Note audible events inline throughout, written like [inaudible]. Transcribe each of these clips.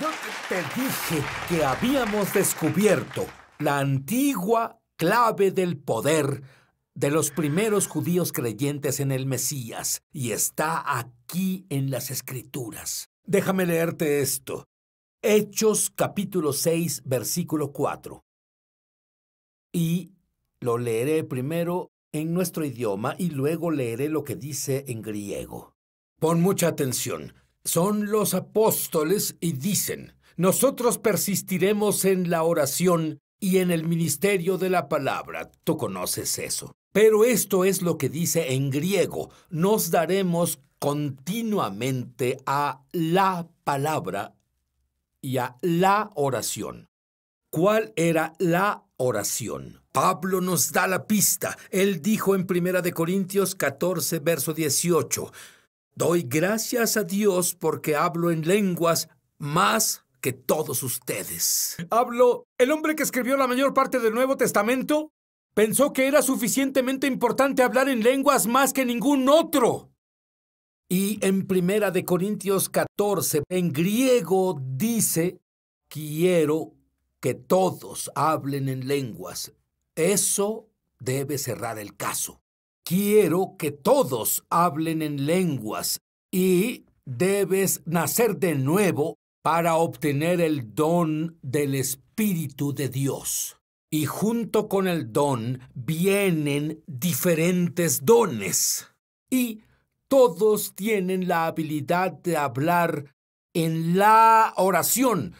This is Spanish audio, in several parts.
Yo te dije que habíamos descubierto la antigua clave del poder de los primeros judíos creyentes en el Mesías y está aquí en las Escrituras. Déjame leerte esto. Hechos capítulo 6, versículo 4. Y lo leeré primero en nuestro idioma y luego leeré lo que dice en griego. Pon mucha atención son los apóstoles y dicen, nosotros persistiremos en la oración y en el ministerio de la palabra. Tú conoces eso. Pero esto es lo que dice en griego, nos daremos continuamente a la palabra y a la oración. ¿Cuál era la oración? Pablo nos da la pista. Él dijo en 1 Corintios 14, verso 18, Doy gracias a Dios porque hablo en lenguas más que todos ustedes. Hablo, el hombre que escribió la mayor parte del Nuevo Testamento pensó que era suficientemente importante hablar en lenguas más que ningún otro. Y en Primera de Corintios 14, en griego dice, quiero que todos hablen en lenguas. Eso debe cerrar el caso quiero que todos hablen en lenguas y debes nacer de nuevo para obtener el don del Espíritu de Dios. Y junto con el don vienen diferentes dones. Y todos tienen la habilidad de hablar en la oración,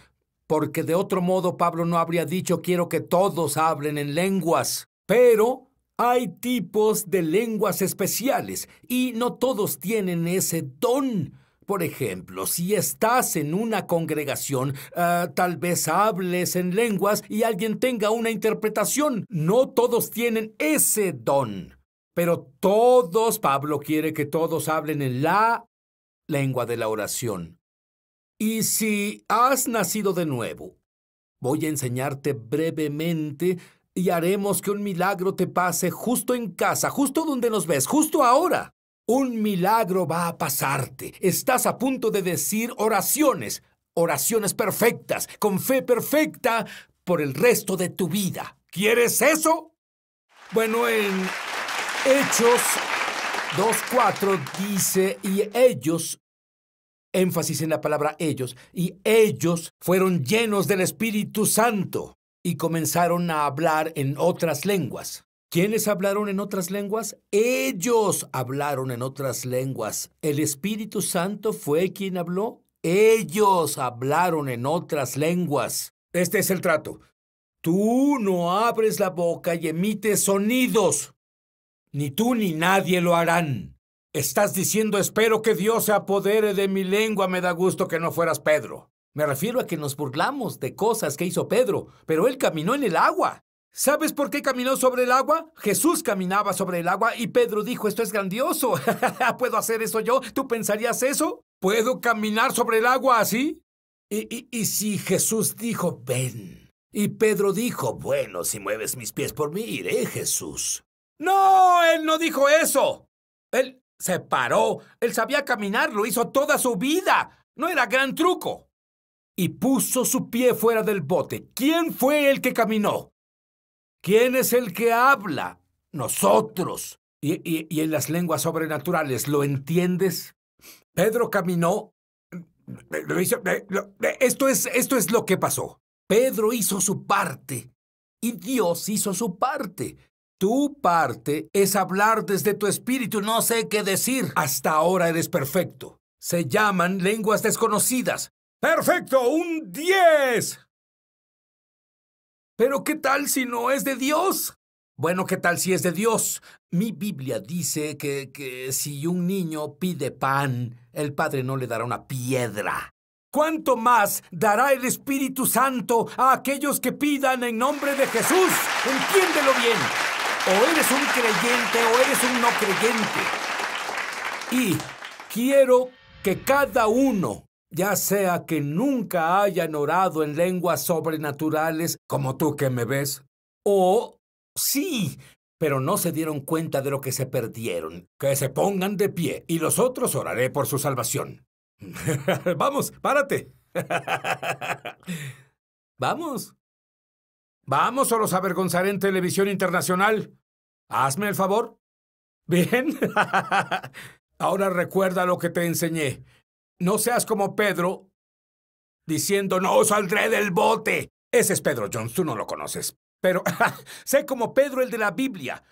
porque de otro modo Pablo no habría dicho quiero que todos hablen en lenguas. Pero hay tipos de lenguas especiales y no todos tienen ese don. Por ejemplo, si estás en una congregación, ah, tal vez hables en lenguas y alguien tenga una interpretación. No todos tienen ese don. Pero todos, Pablo quiere que todos hablen en la lengua de la oración. Y si has nacido de nuevo, voy a enseñarte brevemente y haremos que un milagro te pase justo en casa, justo donde nos ves, justo ahora. Un milagro va a pasarte. Estás a punto de decir oraciones, oraciones perfectas, con fe perfecta, por el resto de tu vida. ¿Quieres eso? Bueno, en Hechos 2.4 dice, y ellos, énfasis en la palabra ellos, y ellos fueron llenos del Espíritu Santo y comenzaron a hablar en otras lenguas. ¿Quiénes hablaron en otras lenguas? Ellos hablaron en otras lenguas. ¿El Espíritu Santo fue quien habló? Ellos hablaron en otras lenguas. Este es el trato. Tú no abres la boca y emites sonidos. Ni tú ni nadie lo harán. Estás diciendo, espero que Dios se apodere de mi lengua. Me da gusto que no fueras Pedro. Me refiero a que nos burlamos de cosas que hizo Pedro, pero él caminó en el agua. ¿Sabes por qué caminó sobre el agua? Jesús caminaba sobre el agua y Pedro dijo, esto es grandioso. [laughs] ¿Puedo hacer eso yo? ¿Tú pensarías eso? ¿Puedo caminar sobre el agua así? Y, si Jesús dijo, ven. Y Pedro dijo, bueno, si mueves mis pies por mí, iré, Jesús. No, él no dijo eso. Él se paró. Él sabía caminar, lo hizo toda su vida. No era gran truco y puso su pie fuera del bote. ¿Quién fue el que caminó? ¿Quién es el que habla? Nosotros. Y, en las lenguas sobrenaturales, ¿lo entiendes? Pedro caminó. Esto es, esto es lo que pasó. Pedro hizo su parte y Dios hizo su parte. Tu parte es hablar desde tu espíritu, no sé qué decir. Hasta ahora eres perfecto. Se llaman lenguas desconocidas. Perfecto, un 10. Pero ¿qué tal si no es de Dios? Bueno, ¿qué tal si es de Dios? Mi Biblia dice que, si un niño pide pan, el Padre no le dará una piedra. ¿Cuánto más dará el Espíritu Santo a aquellos que pidan en nombre de Jesús? Entiéndelo bien. O eres un creyente o eres un no creyente. Y quiero que cada uno ya sea que nunca hayan orado en lenguas sobrenaturales como tú que me ves, o sí, pero no se dieron cuenta de lo que se perdieron. Que se pongan de pie y los otros oraré por su salvación. [laughs] Vamos, párate. [laughs] Vamos. Vamos o los avergonzaré en televisión internacional. Hazme el favor. Bien. [laughs] Ahora recuerda lo que te enseñé. No seas como Pedro diciendo, no saldré del bote. Ese es Pedro Jones, tú no lo conoces. Pero [laughs] sé como Pedro el de la Biblia.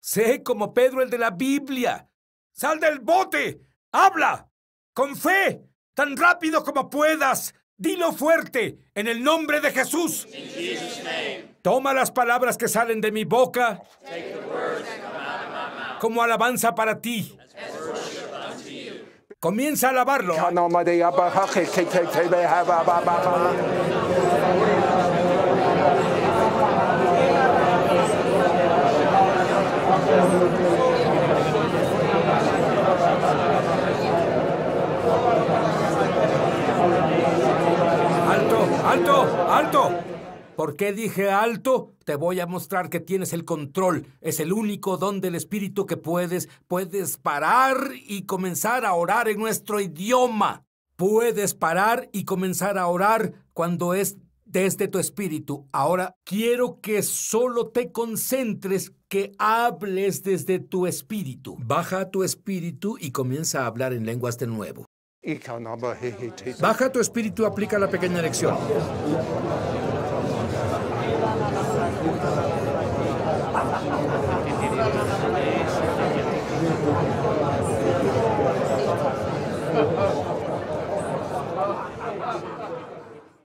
Sé como Pedro el de la Biblia. Sal del bote. Habla. Con fe. Tan rápido como puedas. Dilo fuerte. En el nombre de Jesús. Toma las palabras que salen de mi boca como alabanza para ti. Comienza a lavarlo. ¡Alto! ¡Alto! ¡Alto! ¿Por qué dije alto? Te voy a mostrar que tienes el control. Es el único don del Espíritu que puedes. Puedes parar y comenzar a orar en nuestro idioma. Puedes parar y comenzar a orar cuando es desde este tu espíritu. Ahora quiero que solo te concentres, que hables desde tu espíritu. Baja tu espíritu y comienza a hablar en lenguas de nuevo. Baja tu espíritu, aplica la pequeña lección. Thank you.